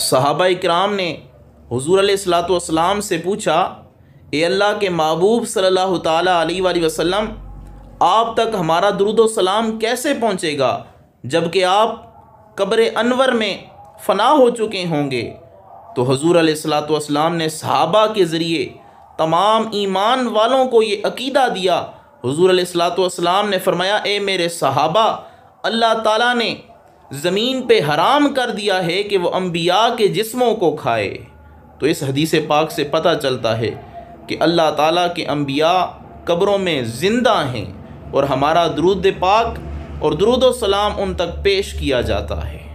सहाबा कराम ने हजूर सलाम से पूछा ए अल्लाह के महबूब सल्ला वसल्लम आप तक हमारा दरुद सलाम कैसे पहुँचेगा जबकि आप कब्र अनवर में फना हो चुके होंगे तो हजूर सलाम ने सहाबा के ज़रिए तमाम ईमान वालों को ये अकीदा दिया हजूर सलाम ने फरमाया ए मेरे सहाबा अल्लाह ताला ने ज़मीन पे हराम कर दिया है कि वो अम्बिया के जिस्मों को खाए तो इस हदीस पाक से पता चलता है कि अल्लाह ताला के अम्बिया कब्रों में ज़िंदा हैं और हमारा दरुद पाक और दरुद सलाम उन तक पेश किया जाता है